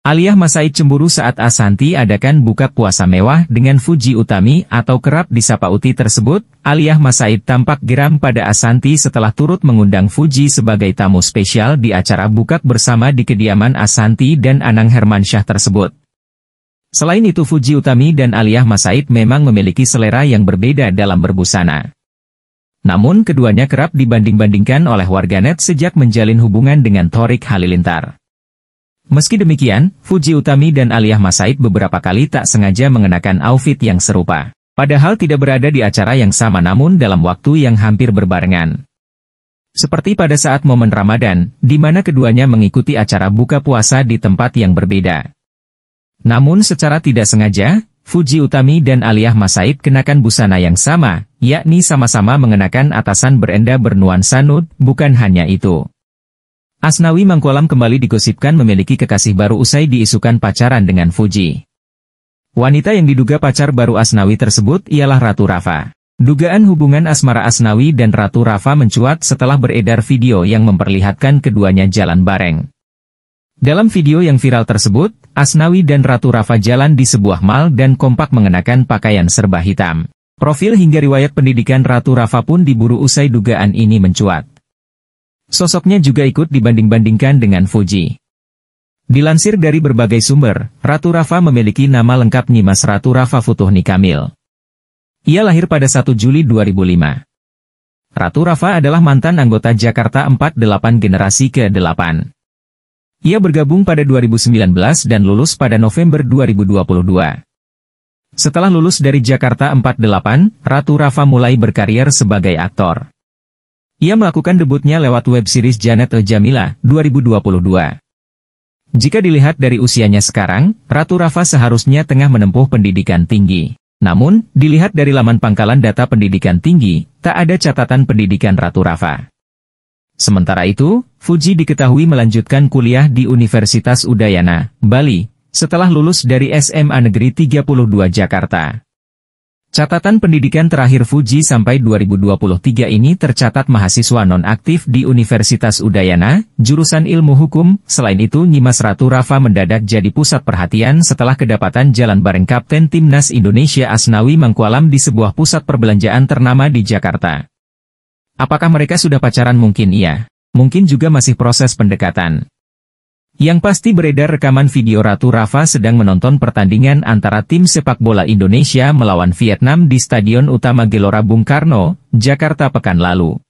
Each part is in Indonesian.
Aliyah Masaid cemburu saat Asanti adakan buka puasa mewah dengan Fuji Utami atau kerap disapa Uti tersebut, Aliyah Masaid tampak geram pada Asanti setelah turut mengundang Fuji sebagai tamu spesial di acara buka bersama di kediaman Asanti dan Anang Hermansyah tersebut. Selain itu Fuji Utami dan Aliyah Masaid memang memiliki selera yang berbeda dalam berbusana. Namun keduanya kerap dibanding-bandingkan oleh warganet sejak menjalin hubungan dengan Torik Halilintar. Meski demikian, Fuji Utami dan Aliyah Masaid beberapa kali tak sengaja mengenakan outfit yang serupa. Padahal tidak berada di acara yang sama namun dalam waktu yang hampir berbarengan. Seperti pada saat momen Ramadan, di mana keduanya mengikuti acara buka puasa di tempat yang berbeda. Namun secara tidak sengaja, Fuji Utami dan Aliyah Masaid kenakan busana yang sama, yakni sama-sama mengenakan atasan berenda bernuansa nude, bukan hanya itu. Asnawi Mangkualam kembali digosipkan memiliki kekasih baru usai diisukan pacaran dengan Fuji. Wanita yang diduga pacar baru Asnawi tersebut ialah Ratu Rafa. Dugaan hubungan asmara Asnawi dan Ratu Rafa mencuat setelah beredar video yang memperlihatkan keduanya jalan bareng. Dalam video yang viral tersebut, Asnawi dan Ratu Rafa jalan di sebuah mal dan kompak mengenakan pakaian serba hitam. Profil hingga riwayat pendidikan Ratu Rafa pun diburu usai dugaan ini mencuat. Sosoknya juga ikut dibanding-bandingkan dengan Fuji. Dilansir dari berbagai sumber, Ratu Rafa memiliki nama lengkap Nyimas Ratu Rafa Futuhni Kamil. Ia lahir pada 1 Juli 2005. Ratu Rafa adalah mantan anggota Jakarta 48 generasi ke-8. Ia bergabung pada 2019 dan lulus pada November 2022. Setelah lulus dari Jakarta 48, Ratu Rafa mulai berkarier sebagai aktor. Ia melakukan debutnya lewat web series Janet Jamila 2022. Jika dilihat dari usianya sekarang, Ratu Rafa seharusnya tengah menempuh pendidikan tinggi. Namun, dilihat dari laman pangkalan data pendidikan tinggi, tak ada catatan pendidikan Ratu Rafa. Sementara itu, Fuji diketahui melanjutkan kuliah di Universitas Udayana, Bali, setelah lulus dari SMA Negeri 32 Jakarta. Catatan pendidikan terakhir Fuji sampai 2023 ini tercatat mahasiswa nonaktif di Universitas Udayana, jurusan ilmu hukum. Selain itu, Nyimas Ratu Rafa mendadak jadi pusat perhatian setelah kedapatan jalan bareng Kapten Timnas Indonesia Asnawi Mangkualam di sebuah pusat perbelanjaan ternama di Jakarta. Apakah mereka sudah pacaran mungkin iya? Mungkin juga masih proses pendekatan. Yang pasti beredar rekaman video Ratu Rafa sedang menonton pertandingan antara tim sepak bola Indonesia melawan Vietnam di Stadion Utama Gelora Bung Karno, Jakarta pekan lalu.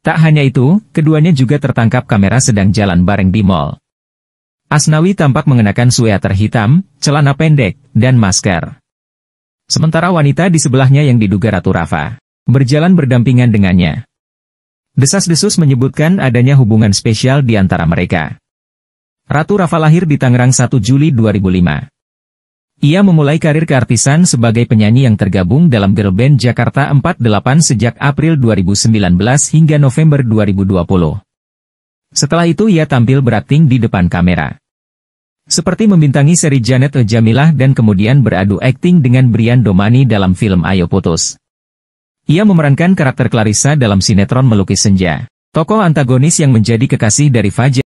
Tak hanya itu, keduanya juga tertangkap kamera sedang jalan bareng di mall. Asnawi tampak mengenakan sweater hitam, celana pendek, dan masker. Sementara wanita di sebelahnya yang diduga Ratu Rafa, berjalan berdampingan dengannya. Desas-desus menyebutkan adanya hubungan spesial di antara mereka. Ratu Rafa lahir di Tangerang 1 Juli 2005. Ia memulai karir keartisan sebagai penyanyi yang tergabung dalam girl band Jakarta 48 sejak April 2019 hingga November 2020. Setelah itu ia tampil berakting di depan kamera. Seperti membintangi seri Janet Jamilah dan kemudian beradu akting dengan Brian Domani dalam film Ayo Putus. Ia memerankan karakter Clarissa dalam sinetron Melukis Senja. Tokoh antagonis yang menjadi kekasih dari Fajar.